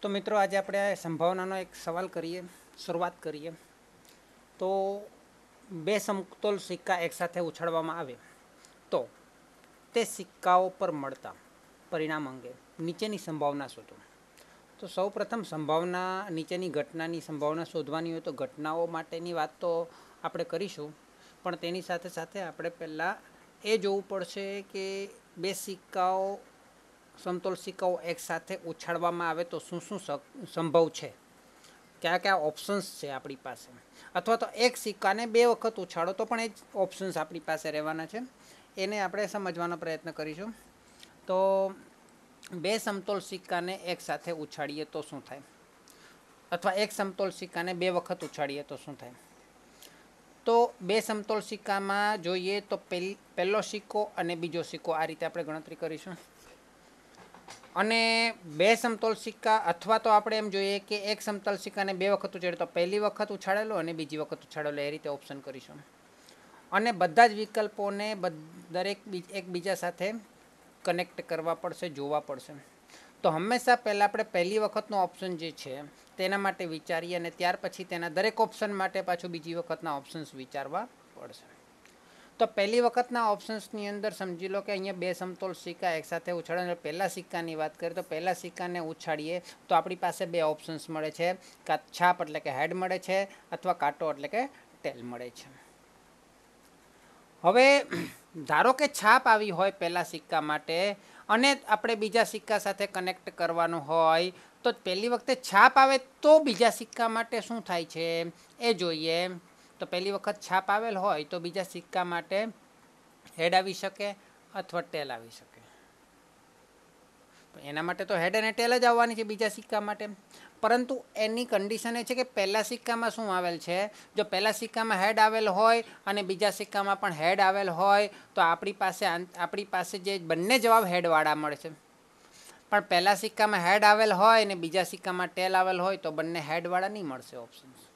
તો મિત્રો આજે આપણે સંભાવનાનો એક સવાલ કરીએ શરૂઆત કરીએ તો બે સમતોલ સિક્કા એકસાથે ઉછાળવામાં આવે તો તે સિક્કાઓ પર મળતા પરિણામ અંગે નીચેની સંભાવના શોધો તો સૌ પ્રથમ સંભાવના નીચેની ઘટનાની સંભાવના શોધવાની હોય તો ઘટનાઓ માટેની વાત તો આપણે કરીશું પણ તેની સાથે સાથે આપણે પહેલાં એ જોવું પડશે કે બે સિક્કાઓ સમતોલ સિક્કાઓ એકસાથે ઉછાળવામાં આવે તો શું શું સંભવ છે કયા કયા ઓપ્શન્સ છે આપણી પાસે અથવા તો એક સિક્કાને બે વખત ઉછાળો તો પણ એ જ ઓપ્શન્સ આપણી પાસે રહેવાના છે એને આપણે સમજવાનો પ્રયત્ન કરીશું તો બે સમતોલ સિક્કાને એકસાથે ઉછાળીએ તો શું થાય અથવા એક સમતોલ સિક્કાને બે વખત ઉછાળીએ તો શું થાય તો બે સમતોલ સિક્કામાં જોઈએ તો પહેલો સિક્કો અને બીજો સિક્કો આ રીતે આપણે ગણતરી કરીશું અને બે સમતોલ સિક્કા અથવા તો આપણે એમ જોઈએ કે એક સમતોલ સિક્કાને બે વખત ઉછેડો તો પહેલી વખત ઉછાળેલો અને બીજી વખત ઉછાળેલો એ રીતે ઓપ્શન કરીશું અને બધા જ વિકલ્પોને દરેક એકબીજા સાથે કનેક્ટ કરવા પડશે જોવા પડશે તો હંમેશા પહેલાં આપણે પહેલી વખતનો ઓપ્શન જે છે તેના માટે વિચારીએ અને ત્યાર પછી તેના દરેક ઓપ્શન માટે પાછું બીજી વખતના ઓપ્શન્સ વિચારવા પડશે તો પહેલી વખતના ઓપ્શન્સની અંદર સમજી લો કે અહીંયા બે સમતોલ સિક્કા એકસાથે ઉછાળે પહેલા સિક્કાની વાત કરીએ તો પહેલા સિક્કાને ઉછાળીએ તો આપણી પાસે બે ઓપ્શન્સ મળે છે કાં છાપ એટલે કે હેડ મળે છે અથવા કાંટો એટલે કે ટેલ મળે છે હવે ધારો કે છાપ આવી હોય પહેલાં સિક્કા માટે અને આપણે બીજા સિક્કા સાથે કનેક્ટ કરવાનું હોય તો પહેલી વખતે છાપ આવે તો બીજા સિક્કા માટે શું થાય છે એ જોઈએ તો પહેલી વખત છાપ આવેલ હોય તો બીજા સિક્કા માટે હેડ આવી શકે અથવા ટેલ આવી શકે એના માટે તો હેડ અને ટેલ જ આવવાની છે બીજા સિક્કા માટે પરંતુ એની કન્ડિશન એ છે કે પહેલા સિક્કામાં શું આવેલ છે જો પહેલા સિક્કામાં હેડ આવેલ હોય અને બીજા સિક્કામાં પણ હેડ આવેલ હોય તો આપણી પાસે આપણી પાસે જે બંને જવાબ હેડવાળા મળશે પણ પહેલા સિક્કામાં હેડ આવેલ હોય અને બીજા સિક્કામાં ટેલ આવેલ હોય તો બંને હેડવાળા નહીં મળશે ઓપ્શન્સ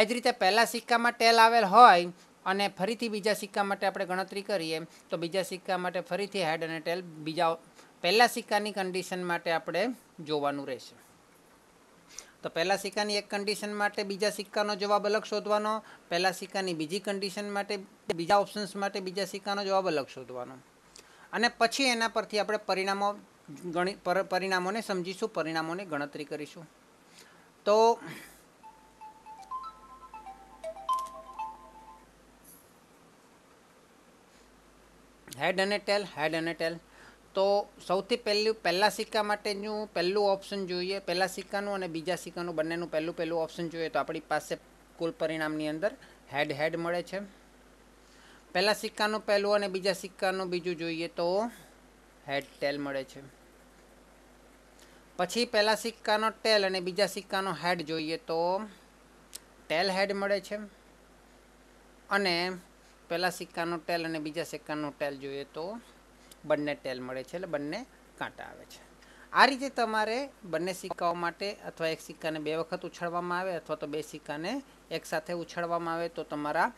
એ જ રીતે પહેલાં સિક્કામાં ટેલ આવેલ હોય અને ફરીથી બીજા સિક્કા માટે આપણે ગણતરી કરીએ તો બીજા સિક્કા માટે ફરીથી હેડ અને ટેલ બીજા પહેલાં સિક્કાની કન્ડિશન માટે આપણે જોવાનું રહેશે તો પહેલા સિક્કાની એક કન્ડિશન માટે બીજા સિક્કાનો જવાબ અલગ શોધવાનો પહેલા સિક્કાની બીજી કન્ડિશન માટે બીજા ઓપ્શન્સ માટે બીજા સિક્કાનો જવાબ અલગ શોધવાનો અને પછી એના પરથી આપણે પરિણામો ગણી પરિણામોને સમજીશું પરિણામોની ગણતરી કરીશું તો હેડ અને ટેલ હેડ અને ટેલ તો સૌથી પહેલું પહેલાં સિક્કા માટેનું પહેલું ઓપ્શન જોઈએ પહેલા સિક્કાનું અને બીજા સિક્કાનું બંનેનું પહેલું પહેલું ઓપ્શન જોઈએ તો આપણી પાસે કુલ પરિણામની અંદર હેડ હેડ મળે છે પહેલા સિક્કાનું પહેલું અને બીજા સિક્કાનું બીજું જોઈએ તો હેડ ટેલ મળે છે પછી પહેલા સિક્કાનો ટેલ અને બીજા સિક્કાનો હેડ જોઈએ તો ટેલ હેડ મળે છે અને પહેલાં સિક્કાનો ટેલ અને બીજા સિક્કાનો ટેલ જોઈએ તો બંને ટેલ મળે છે એટલે બંને કાંટા આવે છે આ રીતે તમારે બંને સિક્કાઓ માટે અથવા એક સિક્કાને બે વખત ઉછાળવામાં આવે અથવા તો બે સિક્કાને એકસાથે ઉછાળવામાં આવે તો તમારા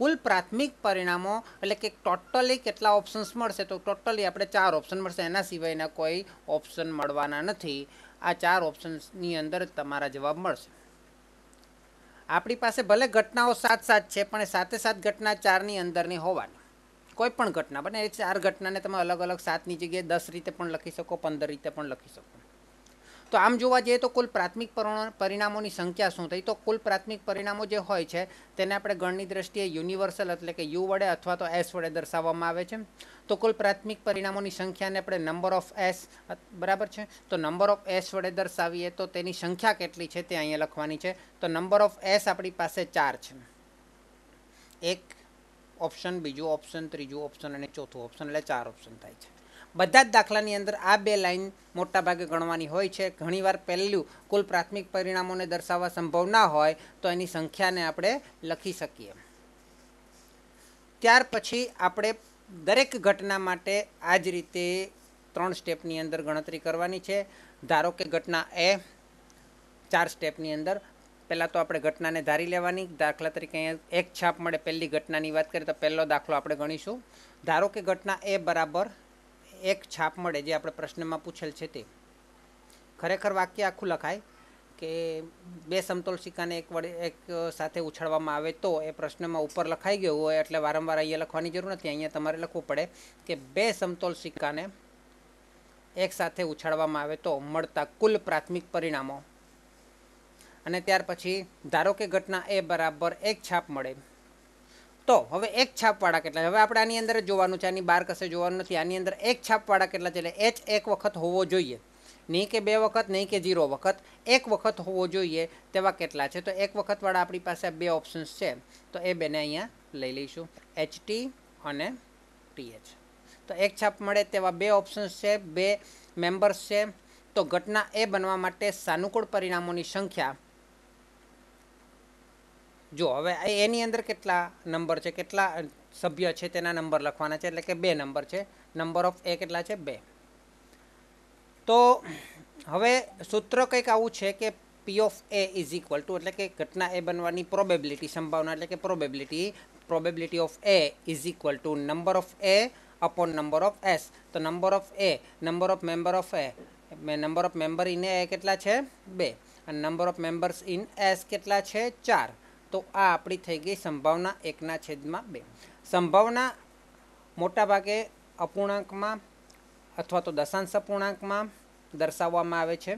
કુલ પ્રાથમિક પરિણામો એટલે કે ટોટલી કેટલા ઓપ્શન્સ મળશે તો ટોટલી આપણે ચાર ઓપ્શન મળશે એના સિવાયના કોઈ ઓપ્શન મળવાના નથી આ ચાર ઓપ્શન્સની અંદર તમારા જવાબ મળશે આપણી પાસે ભલે ઘટનાઓ સાત સાત છે પણ સાતે સાત ઘટના ચારની અંદરની હોવાની કોઈ પણ ઘટના બને એ ચાર ઘટનાને તમે અલગ અલગ સાતની જગ્યાએ દસ રીતે પણ લખી શકો પંદર રીતે પણ લખી શકો તો આમ જોવા જઈએ તો કુલ પ્રાથમિક પરિણામોની સંખ્યા શું થઈ તો કુલ પ્રાથમિક પરિણામો જે હોય છે તેને આપણે ગણની દ્રષ્ટિએ યુનિવર્સલ એટલે કે યુ વડે અથવા તો એસ વડે દર્શાવવામાં આવે છે તો કુલ પ્રાથમિક પરિણામોની સંખ્યાને આપણે નંબર ઓફ એસ બરાબર છે તો નંબર ઓફ એસ વડે દર્શાવીએ તો તેની સંખ્યા કેટલી છે તે અહીંયા લખવાની છે તો નંબર ઓફ એસ આપણી પાસે ચાર છે એક ઓપ્શન બીજું ઓપ્શન ત્રીજું ઓપ્શન અને ચોથું ઓપ્શન એટલે ચાર ઓપ્શન થાય છે બધા જ દાખલાની અંદર આ બે લાઇન મોટાભાગે ગણવાની હોય છે ઘણીવાર પહેલું કુલ પ્રાથમિક પરિણામોને દર્શાવવા સંભવ ના હોય તો એની સંખ્યાને આપણે લખી શકીએ ત્યાર પછી આપણે દરેક ઘટના માટે આ જ રીતે ત્રણ સ્ટેપની અંદર ગણતરી કરવાની છે ધારો કે ઘટના એ ચાર સ્ટેપની અંદર પહેલાં તો આપણે ઘટનાને ધારી લેવાની દાખલા તરીકે અહીંયા એક છાપ મળે પહેલી ઘટનાની વાત કરીએ તો પહેલો દાખલો આપણે ગણીશું ધારો કે ઘટના એ બરાબર એક છાપ મળે જે આપણે પ્રશ્નમાં પૂછેલ છે તે ખરેખર વાક્ય આખું લખાય કે બે સમતોલ સિક્કાને એક વડે એક સાથે ઉછાળવામાં આવે તો એ પ્રશ્નમાં ઉપર લખાઈ ગયું હોય એટલે વારંવાર અહીંયા લખવાની જરૂર નથી અહીંયા તમારે લખવું પડે કે બે સમતોલ સિક્કાને એક સાથે ઉછાળવામાં આવે તો મળતા કુલ પ્રાથમિક પરિણામો અને ત્યાર પછી ધારો કે ઘટના એ બરાબર એક છાપ મળે તો હવે એક છાપવાળા કેટલા છે હવે આપણે આની અંદર જોવાનું છે આની બાર કશે જોવાનું નથી આની અંદર એક છાપવાળા કેટલા છે એટલે એચ એક વખત હોવો જોઈએ નહીં કે બે વખત નહીં કે ઝીરો વખત એક વખત હોવો જોઈએ તેવા કેટલા છે તો એક વખતવાળા આપણી પાસે બે ઓપ્શન્સ છે તો એ બેને અહીંયા લઈ લઈશું એચ અને ટીએચ તો એક છાપ મળે તેવા બે ઓપ્શન્સ છે બે મેમ્બર્સ છે તો ઘટના એ બનવા માટે સાનુકૂળ પરિણામોની સંખ્યા જો હવે એની અંદર કેટલા નંબર છે કેટલા સભ્ય છે તેના નંબર લખવાના છે એટલે કે બે નંબર છે નંબર ઓફ એ કેટલા છે બે તો હવે સૂત્ર કંઈક આવું છે કે P of A is equal to એટલે કે ઘટના એ બનવાની પ્રોબેબિલિટી સંભાવના એટલે કે probability probability of A is equal to number of A upon number of S તો number of A number of member of A number of member in A કેટલા છે બે અને number of members in S કેટલા છે ચાર તો આ આપણી થઈ ગઈ સંભાવના એકના છેદમાં બે સંભાવના મોટાભાગે અપૂર્ણાંકમાં અથવા તો દશાંશ અપૂર્ણાંકમાં દર્શાવવામાં આવે છે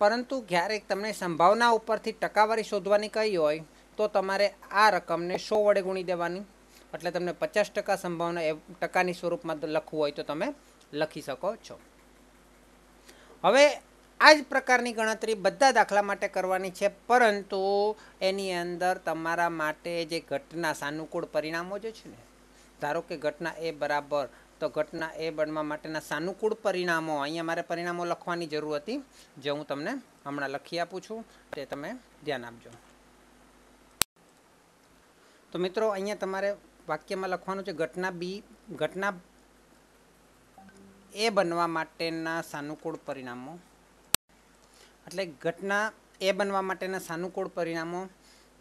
પરંતુ ક્યારેક તમને સંભાવના ઉપરથી ટકાવારી શોધવાની કહી હોય તો તમારે આ રકમને સો વડે ગુણી દેવાની એટલે તમને પચાસ ટકા સંભાવના એ ટકાની સ્વરૂપમાં લખવું હોય તો તમે લખી શકો છો હવે આ જ પ્રકારની ગણતરી બધા દાખલા માટે કરવાની છે પરંતુ એની અંદર તમારા માટે જે ઘટના સાનુકૂળ પરિણામો જે છે ને ધારો કે ઘટના એ બરાબર તો ઘટના એ બનવા માટેના સાનુકૂળ પરિણામો અહીંયા મારે પરિણામો લખવાની જરૂર હતી જે હું તમને હમણાં લખી આપું છું તે તમે ધ્યાન આપજો તો મિત્રો અહીંયા તમારે વાક્યમાં લખવાનું છે ઘટના બી ઘટના એ બનવા માટેના સાનુકૂળ પરિણામો એટલે ઘટના એ બનવા માટેના સાનુકૂળ પરિણામો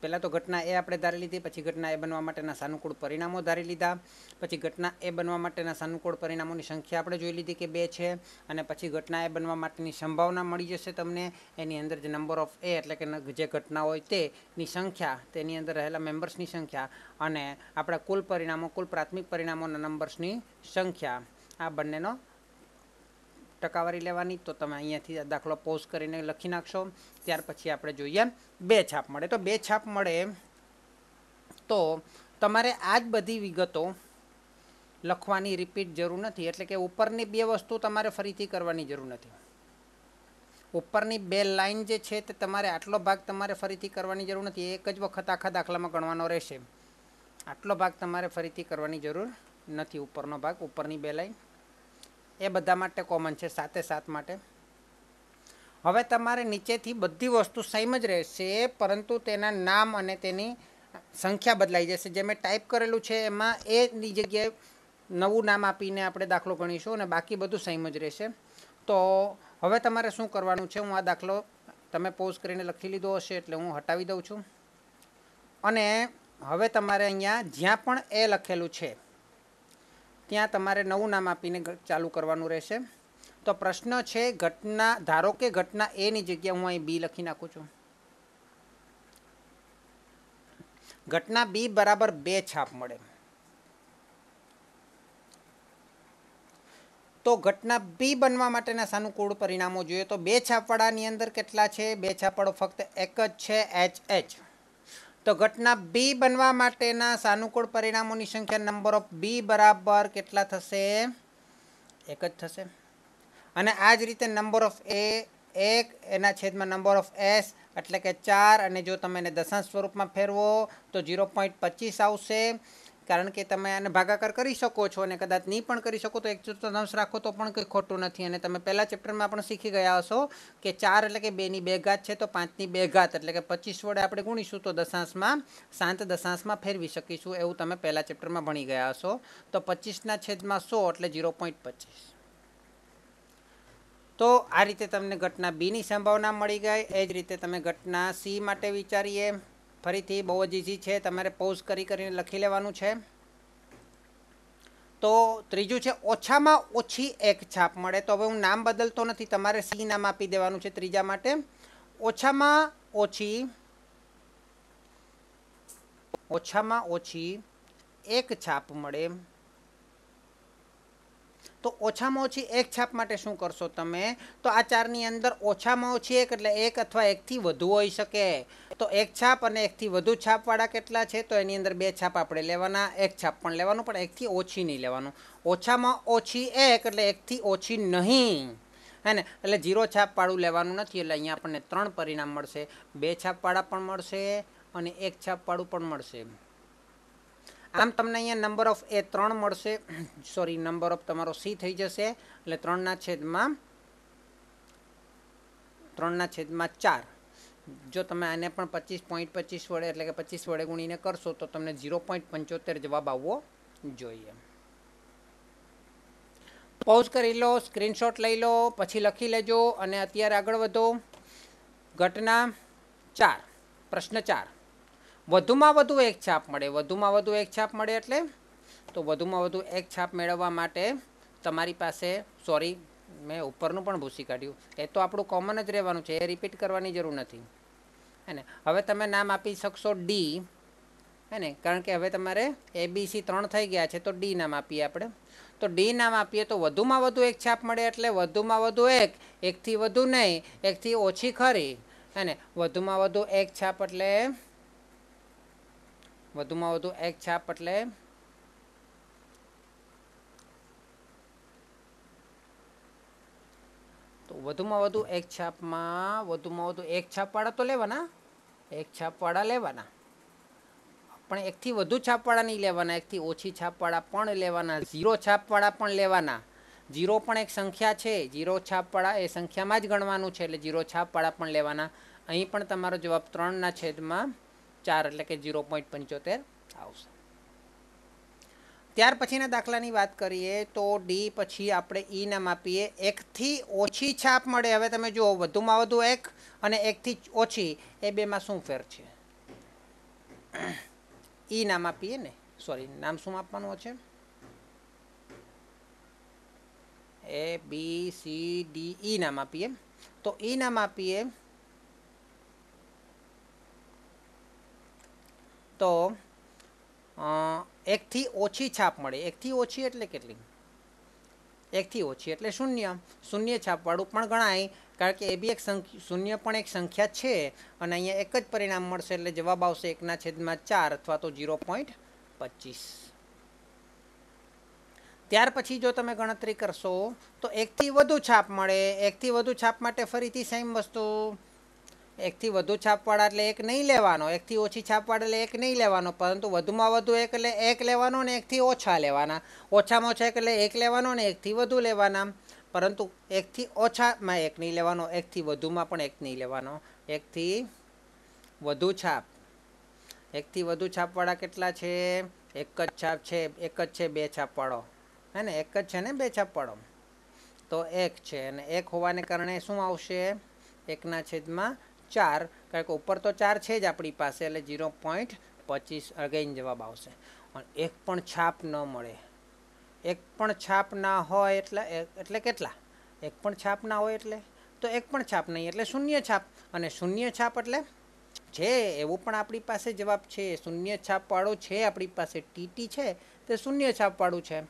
પહેલાં તો ઘટના એ આપણે ધારી લીધી પછી ઘટના એ બનવા માટેના સાનુકૂળ પરિણામો ધારી લીધા પછી ઘટના એ બનવા માટેના સાનુકૂળ પરિણામોની સંખ્યા આપણે જોઈ લીધી કે બે છે અને પછી ઘટના એ બનવા માટેની સંભાવના મળી જશે તમને એની અંદર જે નંબર ઓફ એ એટલે કે જે ઘટના હોય તેની સંખ્યા તેની અંદર રહેલા મેમ્બર્સની સંખ્યા અને આપણા કુલ પરિણામો કુલ પ્રાથમિક પરિણામોના નંબર્સની સંખ્યા આ બંનેનો ટકાવારી લેવાની તો તમે અહીંયાથી દાખલો પોઝ કરીને લખી નાખશો ત્યાર પછી આપણે જોઈએ બે છાપ મળે તો બે છાપ મળે તો તમારે આ જ બધી વિગતો લખવાની રિપીટ જરૂર નથી એટલે કે ઉપરની બે વસ્તુ તમારે ફરીથી કરવાની જરૂર નથી ઉપરની બે લાઇન જે છે તે તમારે આટલો ભાગ તમારે ફરીથી કરવાની જરૂર નથી એક જ વખત આખા દાખલામાં ગણવાનો રહેશે આટલો ભાગ તમારે ફરીથી કરવાની જરૂર નથી ઉપરનો ભાગ ઉપરની બે લાઇન એ બધા માટે કોમન છે સાતે સાત માટે હવે તમારે નીચેથી બધી વસ્તુ સેમ જ રહેશે પરંતુ તેના નામ અને તેની સંખ્યા બદલાઈ જશે જે મેં ટાઈપ કરેલું છે એમાં એની જગ્યાએ નવું નામ આપીને આપણે દાખલો ગણીશું અને બાકી બધું સેમ જ રહેશે તો હવે તમારે શું કરવાનું છે હું આ દાખલો તમે પોઝ કરીને લખી લીધો હશે એટલે હું હટાવી દઉં છું અને હવે તમારે અહીંયા જ્યાં પણ એ લખેલું છે ત્યાં તમારે નવું નામ આપીને ચાલુ કરવાનું રહેશે તો પ્રશ્ન છે ઘટના ધારો કે ઘટના એની જગ્યા હું અહીં બી લખી નાખું છું ઘટના બી બરાબર બે છાપ મળે તો ઘટના બી બનવા માટેના સાનુકૂળ પરિણામો જોઈએ તો બે છાપવાળાની અંદર કેટલા છે બે છાપવાળો ફક્ત એક જ છે એચ એચ તો ઘટના બી બનવા માટેના સાનુકૂળ પરિણામોની સંખ્યા નંબર ઓફ બી બરાબર કેટલા થશે એક જ થશે અને આ જ રીતે નંબર ઓફ એ એક એના છેદમાં નંબર ઓફ એસ એટલે કે ચાર અને જો તમે એને દશાંશ સ્વરૂપમાં ફેરવો તો ઝીરો પોઈન્ટ પચીસ આવશે કારણ કે તમે આને ભાગાકાર કરી શકો છો અને કદાચ નહીં પણ કરી શકો તો એક ચતુર્થાંશ રાખો તો પણ કંઈ ખોટું નથી અને તમે પહેલા ચેપ્ટરમાં પણ શીખી ગયા હશો કે ચાર એટલે કે બેની બે ઘાત છે તો પાંચની બે ઘાત એટલે કે પચીસ વડે આપણે ગુણીશું તો દશાંશમાં શાંત દશાંશમાં ફેરવી શકીશું એવું તમે પહેલાં ચેપ્ટરમાં ભણી ગયા હશો તો પચીસના છેદમાં સો એટલે ઝીરો પોઈન્ટ પચીસ તો આ રીતે તમને ઘટના બીની સંભાવના મળી ગઈ એ જ રીતે તમે ઘટના સી માટે વિચારીએ ફરીથી બહુ જ ઇઝી છે તમારે પોઝ કરી કરીને લખી લેવાનું છે તો ત્રીજું છે ઓછામાં ઓછી એક છાપ મળે તો હવે હું નામ બદલતો નથી તમારે સી નામ આપી દેવાનું છે ત્રીજા માટે ઓછામાં ઓછી ઓછામાં ઓછી એક છાપ મળે તો ઓછામાં ઓછી એક છાપ માટે શું કરશો તમે તો આ ચારની અંદર ઓછામાં ઓછી એક એટલે એક અથવા એકથી વધુ હોઈ શકે તો એક છાપ અને એકથી વધુ છાપવાળા કેટલા છે તો એની અંદર બે છાપ આપણે લેવાના એક છાપ પણ લેવાનું પણ એકથી ઓછી નહીં લેવાનું ઓછામાં ઓછી એક એટલે એકથી ઓછી નહીં હે ને એટલે ઝીરો છાપવાળું લેવાનું નથી એટલે અહીંયા આપણને ત્રણ પરિણામ મળશે બે છાપવાળા પણ મળશે અને એક છાપવાળું પણ મળશે આમ તમને અહીંયા નંબર ઓફ એ ત્રણ મળશે સોરી નંબર ઓફ તમારો સી થઈ જશે એટલે ત્રણના છેદમાં ત્રણના છેદમાં ચાર જો તમે આને પણ પચીસ પોઈન્ટ પચીસ વડે એટલે કે પચીસ વડે ગુણીને કરશો તો તમને ઝીરો પોઈન્ટ પંચોતેર જવાબ આવવો જોઈએ પોઝ કરી લો સ્ક્રીનશોટ લઈ લો પછી લખી લેજો અને અત્યારે આગળ વધો ઘટના ચાર પ્રશ્ન ચાર વધુમાં વધુ એક છાપ મળે વધુમાં વધુ એક છાપ મળે એટલે તો વધુમાં વધુ એક છાપ મેળવવા માટે તમારી પાસે સોરી મેં ઉપરનું પણ ભૂસી કાઢ્યું એ તો આપણું કોમન જ રહેવાનું છે એ રિપીટ કરવાની જરૂર નથી હે ને હવે તમે નામ આપી શકશો ડી હે ને કારણ કે હવે તમારે એ બી સી ત્રણ થઈ ગયા છે તો ડી નામ આપીએ આપણે તો ડી નામ આપીએ તો વધુમાં વધુ એક છાપ મળે એટલે વધુમાં વધુ એક એકથી વધુ નહીં એકથી ઓછી ખરી અને વધુમાં વધુ એક છાપ એટલે વધુમાં વધુ એક છાપ એટલે તો વધુમાં વધુ એક છાપમાં વધુમાં વધુ એક છાપવાળા તો લેવાના એક છાપવાળા લેવાના પણ એકથી વધુ છાપવાળા નહીં લેવાના એકથી ઓછી છાપવાળા પણ લેવાના ઝીરો છાપવાળા પણ લેવાના જીરો પણ એક સંખ્યા છે જીરો છાપવાળા એ સંખ્યામાં જ ગણવાનું છે એટલે જીરો છાપવાળા પણ લેવાના અહીં પણ તમારો જવાબ ત્રણના છેદમાં ચાર એટલે કે ઝીરો પોઈન્ટ પંચોતેર આવશે ત્યાર પછીના દાખલાની વાત કરીએ તો ડી પછી આપણે ઈ e નામ આપીએ એકથી ઓછી છાપ મળે હવે તમે જુઓ વધુમાં વધુ એક અને એકથી ઓછી એ બેમાં શું ફેર છે ઈ e નામ આપીએ ને સોરી નામ શું આપવાનું છે એ બી સી ડી ઈ નામ આપીએ તો ઈ e નામ આપીએ તો એકથી ઓછી છાપ મળે એકથી ઓછી એટલે કેટલી એકથી ઓછી એટલે શૂન્ય શૂન્ય છાપવાળું પણ ગણાય કારણ કે એ બી એક શૂન્ય પણ એક સંખ્યા છે અને અહીંયા એક જ પરિણામ મળશે એટલે જવાબ આવશે એકના છેદમાં ચાર અથવા તો ઝીરો પોઈન્ટ પચીસ ત્યાર પછી જો તમે ગણતરી કરશો તો એકથી વધુ છાપ મળે એકથી વધુ છાપ માટે ફરીથી સેમ વસ્તુ એકથી વધુ છાપવાળા એટલે એક નહીં લેવાનો એકથી ઓછી છાપવાળા એટલે એક નહીં લેવાનો પરંતુ વધુમાં વધુ એક એટલે એક લેવાનો અને એકથી ઓછા લેવાના ઓછામાં ઓછા એક એટલે એક લેવાનો અને એકથી વધુ લેવાના પરંતુ એકથી ઓછામાં એક નહીં લેવાનો એકથી વધુમાં પણ એક નહીં લેવાનો એકથી વધુ છાપ એકથી વધુ છાપવાળા કેટલા છે એક જ છાપ છે એક જ છે બે છાપવાળો હે ને એક જ છે ને બે છાપવાળો તો એક છે અને એક હોવાને કારણે શું આવશે એકના છેદમાં ચાર કારણ કે ઉપર તો ચાર છે જ આપણી પાસે એટલે ઝીરો પોઈન્ટ પચીસ અગેન જવાબ આવશે પણ એક પણ છાપ ન મળે એક પણ છાપ ના હોય એટલે એટલે કેટલા એક પણ છાપ ના હોય એટલે તો એક પણ છાપ નહીં એટલે શૂન્ય છાપ અને શૂન્ય છાપ એટલે છે એવો પણ આપણી પાસે જવાબ છે શૂન્ય છાપવાળો છે આપણી પાસે ટીટી છે તે શૂન્ય છાપવાળું છે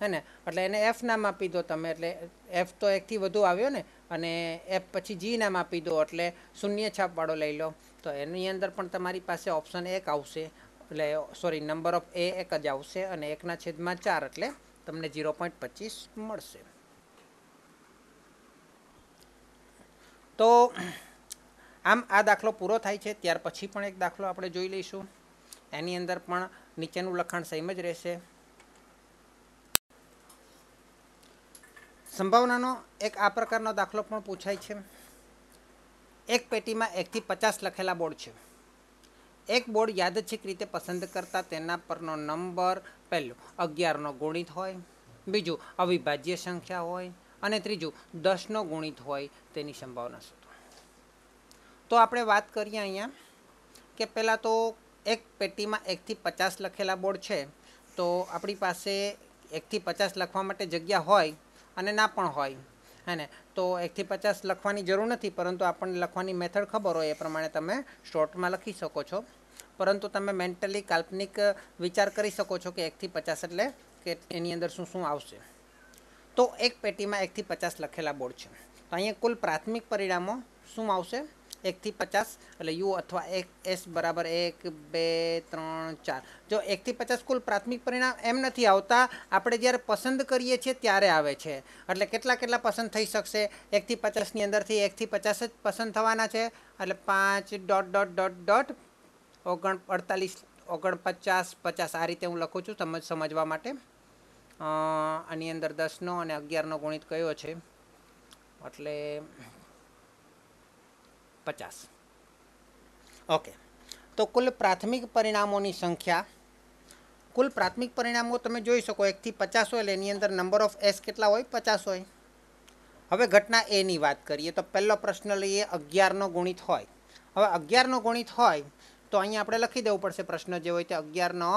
હે ને એટલે એને એફ નામ આપી દો તમે એટલે એફ તો એકથી વધુ આવ્યો ને અને એ પછી જી નામ આપી દો એટલે શૂન્ય છાપવાળો લઈ લો તો એની અંદર પણ તમારી પાસે ઓપ્શન એક આવશે એટલે સોરી નંબર ઓફ એ એક જ આવશે અને એકના છેદમાં ચાર એટલે તમને ઝીરો પોઈન્ટ પચીસ મળશે તો આમ આ દાખલો પૂરો થાય છે ત્યાર પછી પણ એક દાખલો આપણે જોઈ લઈશું એની અંદર પણ નીચેનું લખાણ સેમ જ રહેશે સંભાવનાનો એક આ પ્રકારનો દાખલો પણ પૂછાય છે એક પેટીમાં એકથી પચાસ લખેલા બોર્ડ છે એક બોર્ડ યાદચ્છિક રીતે પસંદ કરતા તેના પરનો નંબર પહેલો અગિયારનો ગુણિત હોય બીજું અવિભાજ્ય સંખ્યા હોય અને ત્રીજું દસનો ગુણિત હોય તેની સંભાવના શોધો તો આપણે વાત કરીએ અહીંયા કે પહેલાં તો એક પેટીમાં એકથી પચાસ લખેલા બોર્ડ છે તો આપણી પાસે એકથી પચાસ લખવા માટે જગ્યા હોય અને ના પણ હોય હેને તો એકથી પચાસ લખવાની જરૂર નથી પરંતુ આપણને લખવાની મેથડ ખબર હોય એ પ્રમાણે તમે શોર્ટમાં લખી શકો છો પરંતુ તમે મેન્ટલી કાલ્પનિક વિચાર કરી શકો છો કે એકથી પચાસ એટલે કે એની અંદર શું શું આવશે તો એક પેટીમાં એકથી પચાસ લખેલા બોર્ડ છે તો અહીંયા કુલ પ્રાથમિક પરિણામો શું આવશે એકથી પચાસ એટલે યુ અથવા એક એસ બરાબર એક બે ત્રણ ચાર જો એકથી પચાસ કુલ પ્રાથમિક પરિણામ એમ નથી આવતા આપણે જ્યારે પસંદ કરીએ છીએ ત્યારે આવે છે એટલે કેટલા કેટલા પસંદ થઈ શકશે એકથી પચાસની અંદરથી એકથી પચાસ જ પસંદ થવાના છે એટલે પાંચ ડોટ ડોટ ડોટ ડોટ ઓગણ અડતાલીસ ઓગણપચાસ પચાસ આ રીતે હું લખું છું સમજ સમજવા માટે આની અંદર દસનો અને અગિયારનો ગુણિત કયો છે એટલે પચાસ ઓકે તો કુલ પ્રાથમિક પરિણામોની સંખ્યા કુલ પ્રાથમિક પરિણામો તમે જોઈ શકો એકથી પચાસ હોય એટલે એની અંદર નંબર ઓફ એસ કેટલા હોય પચાસ હોય હવે ઘટના એની વાત કરીએ તો પહેલો પ્રશ્ન લઈએ અગિયારનો ગુણિત હોય હવે અગિયારનો ગુણિત હોય તો અહીંયા આપણે લખી દેવું પડશે પ્રશ્ન જે હોય તે અગિયારનો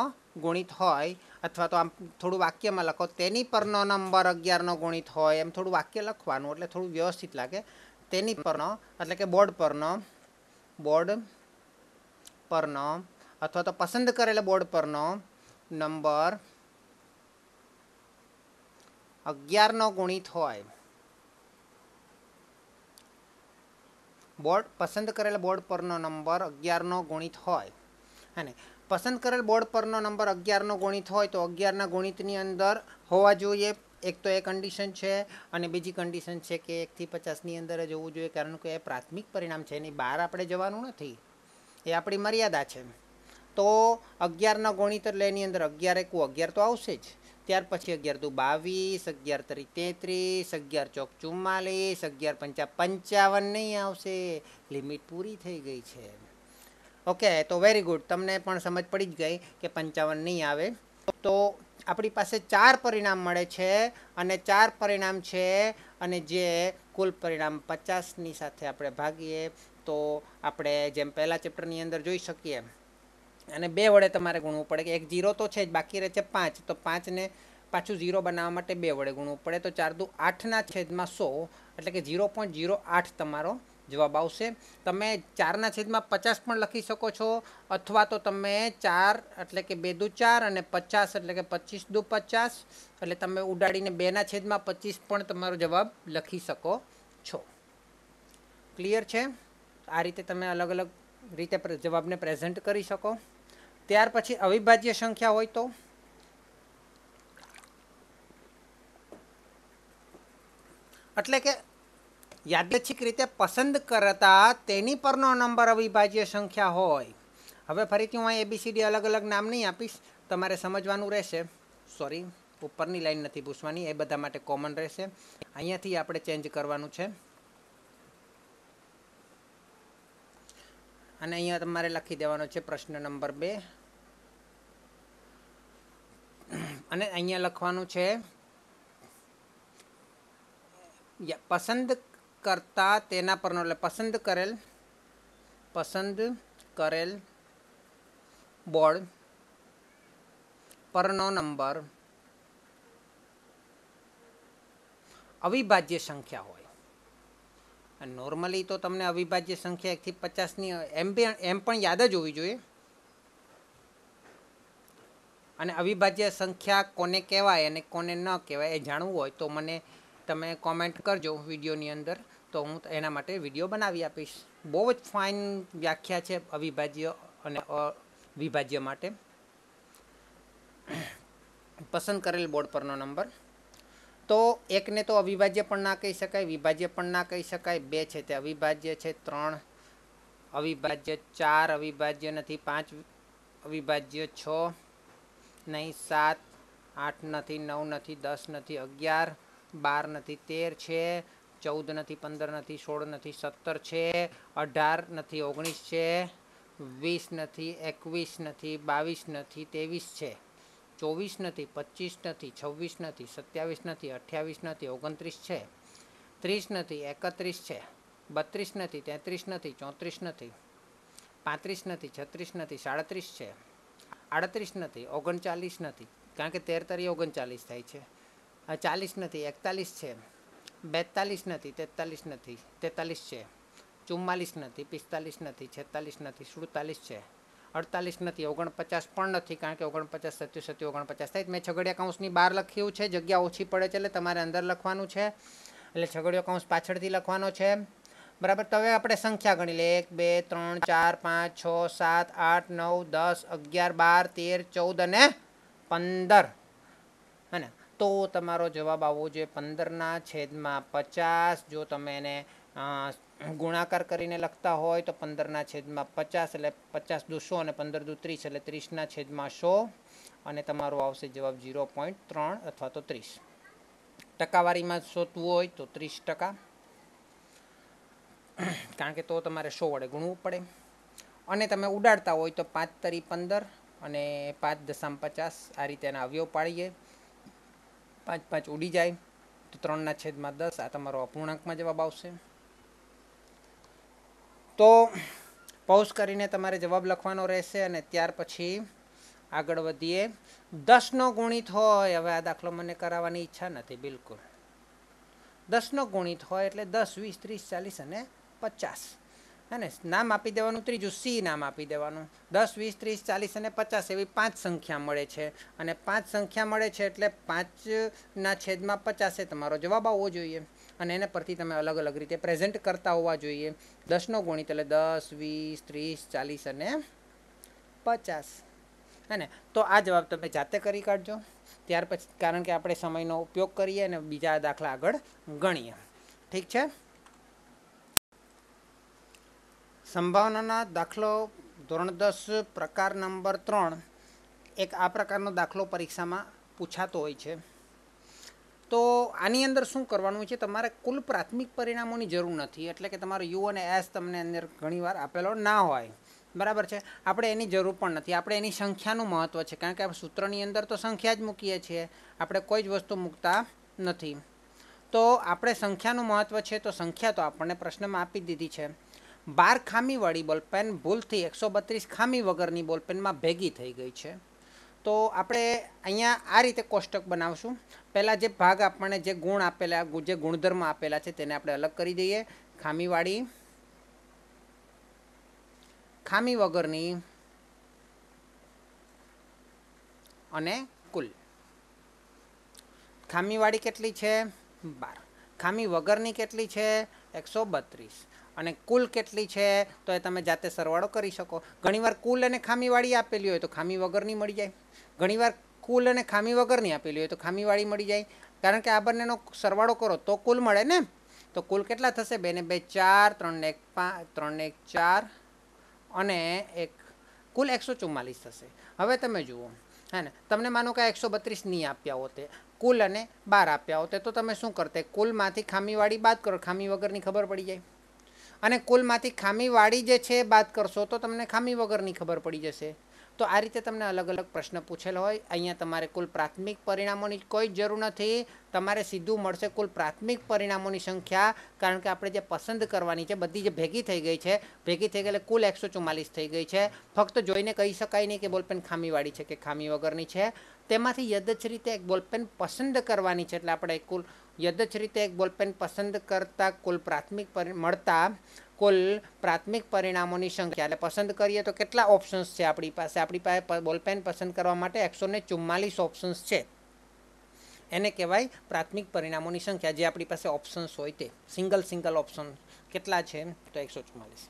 ગુણિત હોય અથવા તો આમ થોડું વાક્યમાં લખો તેની પરનો નંબર અગિયારનો ગુણિત હોય એમ થોડું વાક્ય લખવાનું એટલે થોડું વ્યવસ્થિત લાગે તેની પરનો એટલે કે બોર્ડ પરનો બોર્ડ પરનો અથવા તો પસંદ કરેલા બોર્ડ પરનો નંબર અગિયારનો ગુણિત હોય બોર્ડ પસંદ કરેલ બોર્ડ પરનો નંબર અગિયારનો ગુણિત હોય અને પસંદ કરેલ બોર્ડ પરનો નંબર અગિયારનો ગુણિત હોય તો અગિયારના ગુણિતની અંદર હોવા જોઈએ એક તો એ કન્ડિશન છે અને બીજી કન્ડિશન છે કે એકથી પચાસની અંદર જ હોવું જોઈએ કારણ કે એ પ્રાથમિક પરિણામ છે એની બહાર આપણે જવાનું નથી એ આપણી મર્યાદા છે તો અગિયારના ગણિત એટલે એની અંદર અગિયાર એકું અગિયાર તો આવશે જ ત્યાર પછી અગિયાર દુ બાવીસ અગિયાર તરી તેત્રીસ અગિયાર ચોક ચુમ્માલીસ અગિયાર પંચા પંચાવન નહીં આવશે લિમિટ પૂરી થઈ ગઈ છે ઓકે તો વેરી ગુડ તમને પણ સમજ પડી જ ગઈ કે પંચાવન નહીં આવે તો આપણી પાસે ચાર પરિણામ મળે છે અને ચાર પરિણામ છે અને જે કુલ પરિણામ પચાસની સાથે આપણે ભાગીએ તો આપણે જેમ પહેલાં ચેપ્ટરની અંદર જોઈ શકીએ અને બે વડે તમારે ગુણવું પડે કે એક ઝીરો તો છે જ બાકી રહે છે પાંચ તો પાંચને પાછું ઝીરો બનાવવા માટે બે વડે ગુણવું પડે તો ચાર દુ આઠના છેદમાં સો એટલે કે ઝીરો પોઈન્ટ ઝીરો આઠ તમારો જવાબ આવશે તમે ચારના છેદમાં પચાસ પણ લખી શકો છો અથવા તો તમે ચાર એટલે કે બે દુ ચાર અને પચાસ એટલે કે પચીસ દુ પચાસ એટલે તમે ઉડાડીને બેના છેદમાં પચીસ પણ તમારો જવાબ લખી શકો છો ક્લિયર છે આ રીતે તમે અલગ અલગ રીતે જવાબને પ્રેઝન્ટ કરી શકો ત્યાર પછી અવિભાજ્ય સંખ્યા હોય તો એટલે કે યાદચ્છિક રીતે પસંદ કરતા તેની પરનો નંબર અવિભાજ્ય સંખ્યા હોય હવે ફરીથી હું અહીં એબીસીડી અલગ અલગ નામ નહીં આપીશ તમારે સમજવાનું રહેશે સોરી ઉપરની લાઈન નથી પૂછવાની એ બધા માટે કોમન રહેશે અહીંયાથી આપણે ચેન્જ કરવાનું છે અને અહીંયા તમારે લખી દેવાનો છે પ્રશ્ન નંબર બે અને અહીંયા લખવાનું છે પસંદ કરતાં તેના પરનો એટલે પસંદ કરેલ પસંદ કરેલ બોર્ડ પરનો નંબર અવિભાજ્ય સંખ્યા હોય નોર્મલી તો તમને અવિભાજ્ય સંખ્યા એકથી પચાસની એમ એમ પણ યાદ જ હોવી જોઈએ અને અવિભાજ્ય સંખ્યા કોને કહેવાય અને કોને ન કહેવાય એ જાણવું હોય તો મને તમે કોમેન્ટ કરજો વિડીયોની અંદર તો હું એના માટે વિડીયો બનાવી આપીશ બહુ જ ફાઇન વ્યાખ્યા છે અવિભાજ્ય અને અવિભાજ્ય માટે પસંદ કરેલ બોર્ડ પરનો નંબર તો એકને તો અવિભાજ્ય પણ ના કહી શકાય વિભાજ્ય પણ ના કહી શકાય બે છે તે અવિભાજ્ય છે ત્રણ અવિભાજ્ય ચાર અવિભાજ્ય નથી પાંચ અવિભાજ્ય છ નહીં સાત આઠ નથી નવ નથી દસ નથી અગિયાર બાર નથી તેર છે ચૌદ નથી પંદર નથી સોળ નથી સત્તર છે અઢાર નથી ઓગણીસ છે વીસ નથી એકવીસ નથી બાવીસ નથી ત્રેવીસ છે ચોવીસ નથી પચીસ નથી છવ્વીસ નથી સત્યાવીસ નથી અઠ્યાવીસ નથી ઓગણત્રીસ છે ત્રીસ નથી એકત્રીસ છે બત્રીસ નથી તેત્રીસ નથી ચોત્રીસ નથી પાંત્રીસ નથી છત્રીસ નથી સાડત્રીસ છે આડત્રીસ નથી ઓગણચાલીસ નથી કારણ કે તેર તરી ઓગણચાલીસ થાય છે ચાલીસ નથી એકતાલીસ છે બેતાલીસ નથી તેતાલીસ નથી તેતાલીસ છે ચુમ્માલીસ નથી પિસ્તાલીસ નથી છેતાલીસ નથી સુડતાલીસ છે અડતાલીસ નથી ઓગણપચાસ પણ નથી કારણ કે ઓગણપચાસ સત્યુ સત્યુ ઓગણપચાસ થાય મેં છગડિયા કાઉન્સની બહાર લખ્યું છે જગ્યા ઓછી પડે છે એટલે તમારે અંદર લખવાનું છે એટલે છગડિયો કાઉન્સ પાછળથી લખવાનો છે બરાબર તો હવે આપણે સંખ્યા ગણી લે એક બે ત્રણ ચાર પાંચ છ સાત આઠ નવ દસ અગિયાર બાર તેર ચૌદ અને પંદર હે ને તો તમારો જવાબ આવવો જોઈએ પંદરના છેદમાં પચાસ જો તમે એને ગુણાકાર કરીને લખતા હોય તો પંદરના છેદમાં પચાસ એટલે પચાસ દુ સો અને પંદર દુ ત્રીસ એટલે ત્રીસના છેદમાં સો અને તમારો આવશે જવાબ ઝીરો પોઈન્ટ ત્રણ અથવા તો ત્રીસ ટકાવારીમાં શોધવું હોય તો ત્રીસ ટકા કારણ કે તો તમારે સો વડે ગુણવું પડે અને તમે ઉડાડતા હોય તો પાંચ તરી પંદર અને પાંચ દશામ પચાસ આ રીતે એના અવયવ પાડીએ પાંચ પાંચ ઉડી જાય તો ત્રણના છેદમાં દસ આ તમારો અપૂર્ણાંકમાં જવાબ આવશે તો પોઝ કરીને તમારે જવાબ લખવાનો રહેશે અને ત્યાર પછી આગળ વધીએ દસનો ગુણિત હોય હવે આ દાખલો મને કરાવવાની ઈચ્છા નથી બિલકુલ દસનો ગુણિત હોય એટલે દસ વીસ ત્રીસ ચાલીસ અને પચાસ હે ને નામ આપી દેવાનું ત્રીજું સી નામ આપી દેવાનું દસ વીસ ત્રીસ ચાલીસ અને પચાસ એવી પાંચ સંખ્યા મળે છે અને પાંચ સંખ્યા મળે છે એટલે પાંચના છેદમાં પચાસે તમારો જવાબ આવવો જોઈએ અને એના પરથી તમે અલગ અલગ રીતે પ્રેઝન્ટ કરતા હોવા જોઈએ દસનો ગુણિત એટલે દસ વીસ ત્રીસ ચાલીસ અને પચાસ હે ને તો આ જવાબ તમે જાતે કરી કાઢજો ત્યાર પછી કારણ કે આપણે સમયનો ઉપયોગ કરીએ અને બીજા દાખલા આગળ ગણીએ ઠીક છે સંભાવનાના દાખલો ધોરણ દસ પ્રકાર નંબર ત્રણ એક આ પ્રકારનો દાખલો પરીક્ષામાં પૂછાતો હોય છે તો આની અંદર શું કરવાનું છે તમારે કુલ પ્રાથમિક પરિણામોની જરૂર નથી એટલે કે તમારો યુ અને એસ તમને અંદર ઘણીવાર આપેલો ના હોય બરાબર છે આપણે એની જરૂર પણ નથી આપણે એની સંખ્યાનું મહત્ત્વ છે કારણ કે આપણે સૂત્રની અંદર તો સંખ્યા જ મૂકીએ છીએ આપણે કોઈ જ વસ્તુ મૂકતા નથી તો આપણે સંખ્યાનું મહત્ત્વ છે તો સંખ્યા તો આપણને પ્રશ્નમાં આપી દીધી છે બાર ખામીવાળી બોલપેન ભૂલથી એકસો બત્રીસ ખામી વગરની બોલપેનમાં ભેગી થઈ ગઈ છે તો આપણે અહીંયા આ રીતે કોષ્ટક બનાવશું પહેલાં જે ભાગ આપણને જે ગુણ આપેલા જે ગુણધર્મ આપેલા છે તેને આપણે અલગ કરી દઈએ ખામીવાળી ખામી વગરની અને કુલ ખામીવાળી કેટલી છે બાર ખામી વગરની કેટલી છે એકસો બત્રીસ અને કુલ કેટલી છે તો એ તમે જાતે સરવાળો કરી શકો ઘણીવાર કુલ અને ખામીવાળી આપેલી હોય તો ખામી વગરની મળી જાય ઘણીવાર કુલ અને ખામી વગરની આપેલી હોય તો ખામીવાળી મળી જાય કારણ કે આ બંનેનો સરવાળો કરો તો કુલ મળે ને તો કુલ કેટલા થશે બે ને બે ચાર ત્રણ ને એક પાંચ ત્રણ ને એક ચાર અને એક કુલ એકસો ચુમ્માલીસ થશે હવે તમે જુઓ હે ને તમને માનો કે એકસો બત્રીસ નહીં આપ્યા હોતે કુલ અને બાર આપ્યા હોતે તો તમે શું કરતે કુલમાંથી ખામીવાળી બાદ કરો ખામી વગરની ખબર પડી જાય અને કુલમાંથી ખામીવાળી જે છે બાદ કરશો તો તમને ખામી વગરની ખબર પડી જશે તો આ રીતે તમને અલગ અલગ પ્રશ્ન પૂછેલ હોય અહીંયા તમારે કુલ પ્રાથમિક પરિણામોની કોઈ જરૂર નથી તમારે સીધું મળશે કુલ પ્રાથમિક પરિણામોની સંખ્યા કારણ કે આપણે જે પસંદ કરવાની છે બધી જે ભેગી થઈ ગઈ છે ભેગી થઈ ગઈ એટલે કુલ એકસો ચુમ્માલીસ થઈ ગઈ છે ફક્ત જોઈને કહી શકાય નહીં કે બોલપેન ખામીવાળી છે કે ખામી વગરની છે તેમાંથી યદચ્છ રીતે એક બોલપેન પસંદ કરવાની છે એટલે આપણે કુલ યદચ રીતે એક બોલપેન પસંદ કરતા કુલ પ્રાથમિક મળતા કુલ પ્રાથમિક પરિણામોની સંખ્યા એટલે પસંદ કરીએ તો કેટલા ઓપ્શન્સ છે આપણી પાસે આપણી પાસે બોલપેન પસંદ કરવા માટે એકસો ને ચુમ્માલીસ ઓપ્શન્સ છે એને કહેવાય પ્રાથમિક પરિણામોની સંખ્યા જે આપણી પાસે ઓપ્શન્સ હોય તે સિંગલ સિંગલ ઓપ્શન કેટલા છે તો એકસો ચુમ્માલીસ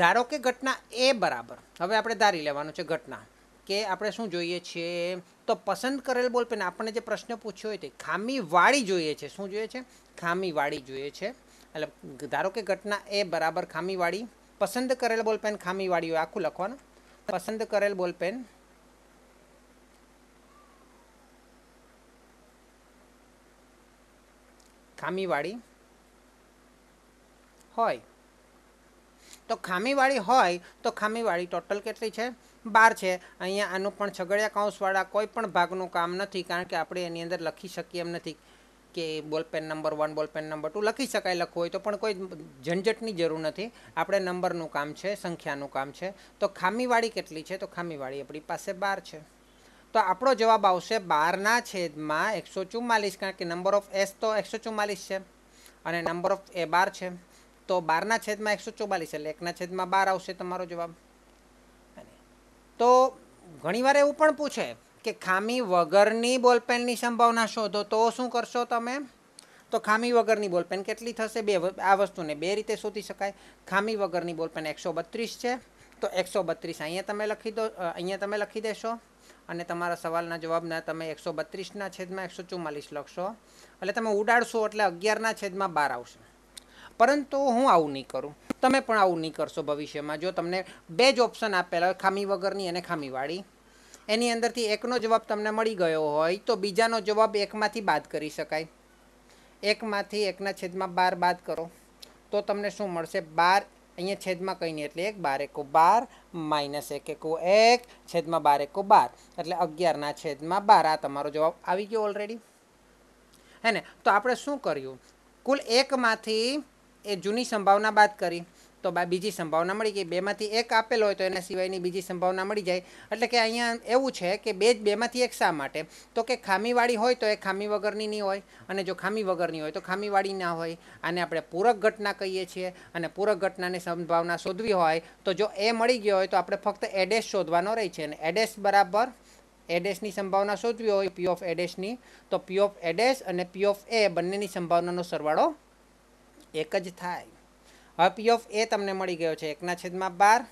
ધારો કે ઘટના એ બરાબર હવે આપણે ધારી લેવાનું છે ઘટના કે આપણે શું જોઈએ છીએ તો પસંદ કરેલ બોલ પેન આપણને જે પ્રશ્ન પૂછ્યો હોય તે ખામીવાળી જોઈએ છે શું જોઈએ છે ખામીવાળી જોઈએ છે એટલે ધારો કે ઘટના એ બરાબર ખામીવાળી પસંદ કરેલ બોલ પેન ખામીવાળી હોય આખું લખવાનું પસંદ કરેલ બોલ પેન ખામીવાળી હોય તો ખામીવાળી હોય તો ખામીવાળી ટોટલ કેટલી છે બાર છે અહીંયા આનું પણ છગડિયા કૌંસવાળા કોઈ પણ ભાગનું કામ નથી કારણ કે આપણે એની અંદર લખી શકીએ એમ નથી કે ballpen number one ballpen number two લખી શકાય લખવું હોય તો પણ કોઈ ઝંઝટની જરૂર નથી આપણે નંબરનું કામ છે સંખ્યાનું કામ છે તો ખામીવાળી કેટલી છે તો ખામીવાળી આપણી પાસે બાર છે તો આપણો જવાબ આવશે બારના છેદમાં એકસો ચુમ્માલીસ કારણ કે નંબર ઓફ એસ તો એકસો ચુમ્માલીસ છે અને નંબર ઓફ એ બાર છે તો બારના છેદમાં એકસો ચુમ્માલીસ એટલે એકના છેદમાં બાર આવશે તમારો જવાબ તો ઘણીવાર એવું પણ પૂછે કે ખામી વગરની બોલપેનની સંભાવના શોધો તો શું કરશો તમે તો ખામી વગરની બોલપેન કેટલી થશે બે આ વસ્તુને બે રીતે શોધી શકાય ખામી વગરની બોલપેન એકસો બત્રીસ છે તો એકસો બત્રીસ અહીંયા તમે લખી દો અહીંયા તમે લખી દેશો અને તમારા સવાલના જવાબના તમે એકસો બત્રીસના છેદમાં એકસો ચુમ્માલીસ લખશો એટલે તમે ઉડાડશો એટલે અગિયારના છેદમાં બાર આવશે પરંતુ હું આવું નહીં કરું તમે પણ આવું નહીં કરશો ભવિષ્યમાં જો તમને બે જ ઓપ્શન આપેલા હોય ખામી વગરની અને ખામીવાળી એની અંદરથી એકનો જવાબ તમને મળી ગયો હોય તો બીજાનો જવાબ એકમાંથી બાદ કરી શકાય એકમાંથી એકના છેદમાં બાર બાદ કરો તો તમને શું મળશે બાર અહીંયા છેદમાં કંઈ નહીં એટલે એક બાર એકો બાર માઇનસ એક એકો એક છેદમાં બાર એકો બાર એટલે અગિયારના છેદમાં બાર આ તમારો જવાબ આવી ગયો ઓલરેડી હે ને તો આપણે શું કર્યું કુલ એકમાંથી એ જૂની સંભાવના બાદ કરી તો બીજી સંભાવના મળી ગઈ બેમાંથી એક આપેલો હોય તો એના સિવાયની બીજી સંભાવના મળી જાય એટલે કે અહીંયા એવું છે કે બે જ બેમાંથી એક શા માટે તો કે ખામીવાળી હોય તો એ ખામી વગરની નહીં હોય અને જો ખામી વગરની હોય તો ખામીવાળી ના હોય આને આપણે પૂરક ઘટના કહીએ છીએ અને પૂરક ઘટનાની સંભાવના શોધવી હોય તો જો એ મળી ગયો હોય તો આપણે ફક્ત એડેસ શોધવાનો રહે છે અને એડેસ બરાબર એડેસની સંભાવના શોધવી હોય પી ઓફ એડેસની તો પી ઓફ એડેસ અને પી ઓફ એ બંનેની સંભાવનાનો સરવાળો એક જ થાય હવે પી ઓફ એ તમને મળી ગયો છે એકના છેદમાં બાર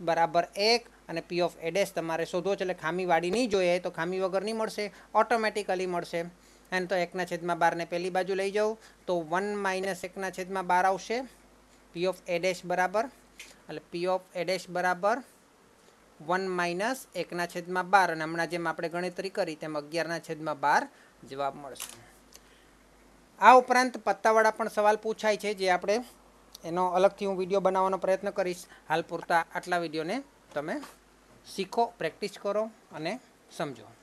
બરાબર એક અને પી ઓફ એડેસ તમારે શોધવો છે એટલે ખામીવાળી નહીં જોઈએ તો ખામી વગર નહીં મળશે ઓટોમેટિકલી મળશે એમ તો એકના છેદમાં બારને પહેલી બાજુ લઈ જાઉં તો વન માઇનસ એકના છેદમાં બાર આવશે પી ઓફ એડેશ બરાબર એટલે પી ઓફ એડેશ બરાબર વન માઇનસ એકના છેદમાં બાર અને હમણાં જેમ આપણે ગણતરી કરી તેમ અગિયારના છેદમાં બાર જવાબ મળશે આ ઉપરાંત પત્તાવાળા પણ સવાલ પૂછાય છે જે આપણે એનો અલગથી હું વિડીયો બનાવવાનો પ્રયત્ન કરીશ હાલ પૂરતા આટલા વિડીયોને તમે શીખો પ્રેક્ટિસ કરો અને સમજો